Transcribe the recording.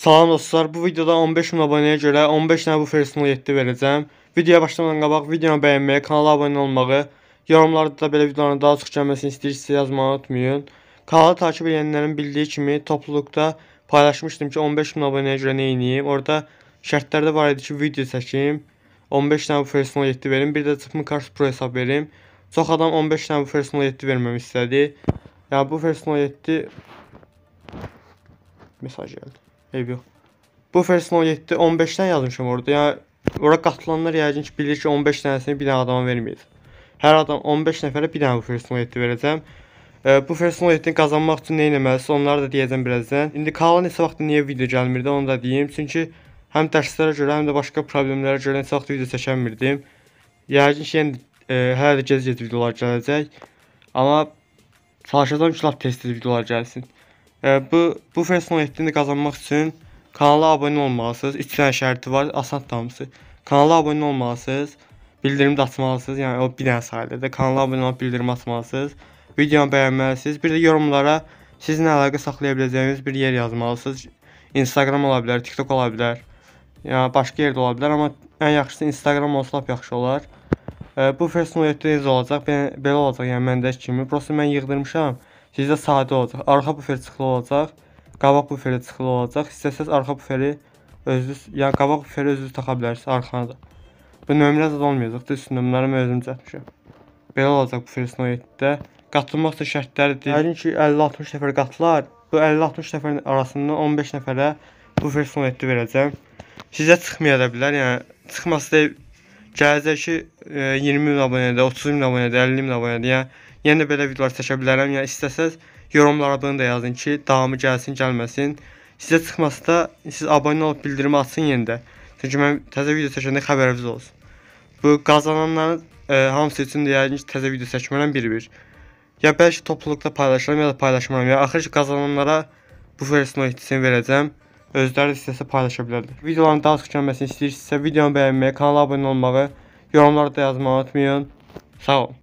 Salam dostlar, bu videoda 15 min abonəyə görə 15 dənə bu Personal 7 verəcəm. Videoya başlamadan qabaq videonu bəyənməyi, kanala abunə olmağı, yorumlarda da belə videoların daha çox gəlməsini istəyirsə yazmağı unutmayın. Kanalı takib edənlərin bildiyi kimi topluluqda paylaşmışdım ki, 15 min abonəyə görə nə edeyim. Orada şərtlərdə var idi ki, video çəkim, 15 dənə bu Personal 7 verim, bir də çıxımı Cars Pro hesab verim. Çox adam 15 dənə bu Personal 7 verməmi istədi. Yəni bu Personal 7 mesaj gəldi. Eyb yox. Bu Fersen 17 15-dən yazmışam orada. Yəni ora qatılanlar yəqin ki bilir ki 15 dənəsini bir dənə adama verməyəcəm. Hər adam 15 nəfərə bir dənə bu Fersen 17 verəcəm. E, bu Fersen 17-ni qazanmaq üçün nə etməlisən, onları da deyəcəm birazdan. İndi kanala neçə vaxtdır niyə video gəlmirdi, onu da deyim. Çünki həm dərslərə görə, həm də başqa problemlərə görə neçə vaxt video çəkəmirdim. Yəqin ki, yəni e, hələ də gec-gec videolar gələcək. Amma çalışacağam ki, lap tez-tez videolar gəlsin bu bu First Note etdiyini qazanmaq üçün kanala abunə olmalısınız. 3 dənə şərti var, asan tamısı. Kanala abunə olmalısınız, bildirimi də açmalısınız. Yəni o bir dənə sayılır. Kanala abunə olub bildirimi açmalısınız. Videonu bəyənməlisiniz. Bir də yorumlara sizinlə əlaqə saxlaya biləcəyiniz bir yer yazmalısınız. Instagram ola bilər, TikTok ola bilər. Yəni başqa yerdə ola bilər, amma ən yaxşısı Instagram olsa lap yaxşı olar. Bu First Note necə olacaq? Belə olacaq, yəni məndəki kimi. Prosta mən yığdırmışam. Sizdə sadə olacaq. Arxa buferi çıxılı olacaq. Qabaq buferi çıxılı olacaq. İstəsəz arxa buferi özünüz, yəni qabaq buferi özünüz taxa bilərsiniz arxana da. Bu nömrə zad olmayacaq da, üst nömrəmi özüm çatmışam. Belə olacaq buferi sınaq 7-də. Qatılmaq da şərtləri deyil. Yəqin ki, 50-60 nəfər qatılar. Bu 50-60 nəfərin arasından 15 nəfərə bufer sınaq 7 verəcəm. Sizə çıxmaya da bilər, yəni çıxması da gələcək ki, 20 e, min abunədə, 30 min abunədə, 50 min abunədə, yəni Yenə belə videolar çəkə bilərəm. Yəni istəsəz yorumlara bunu da yazın ki, davamı gəlsin, gəlməsin. Sizə çıxmasa da siz abunə olub bildirimi açın yenə də. Çünki mən təzə video çəkəndə xəbəriniz olsun. Bu qazananların ə, e, hamısı üçün də yəqin ki, təzə video çəkmərəm bir-bir. Ya bəlkə topluluqda paylaşıram ya da paylaşmaram. Yəni axır ki, qazananlara bu versiyonu ehtisini verəcəm. Özləri istəsə paylaşa bilərlər. Videoların daha çox gəlməsini istəyirsinizsə, videonu bəyənməyi, kanala abunə olmağı, yorumlarda yazmağı unutmayın. Sağ olun.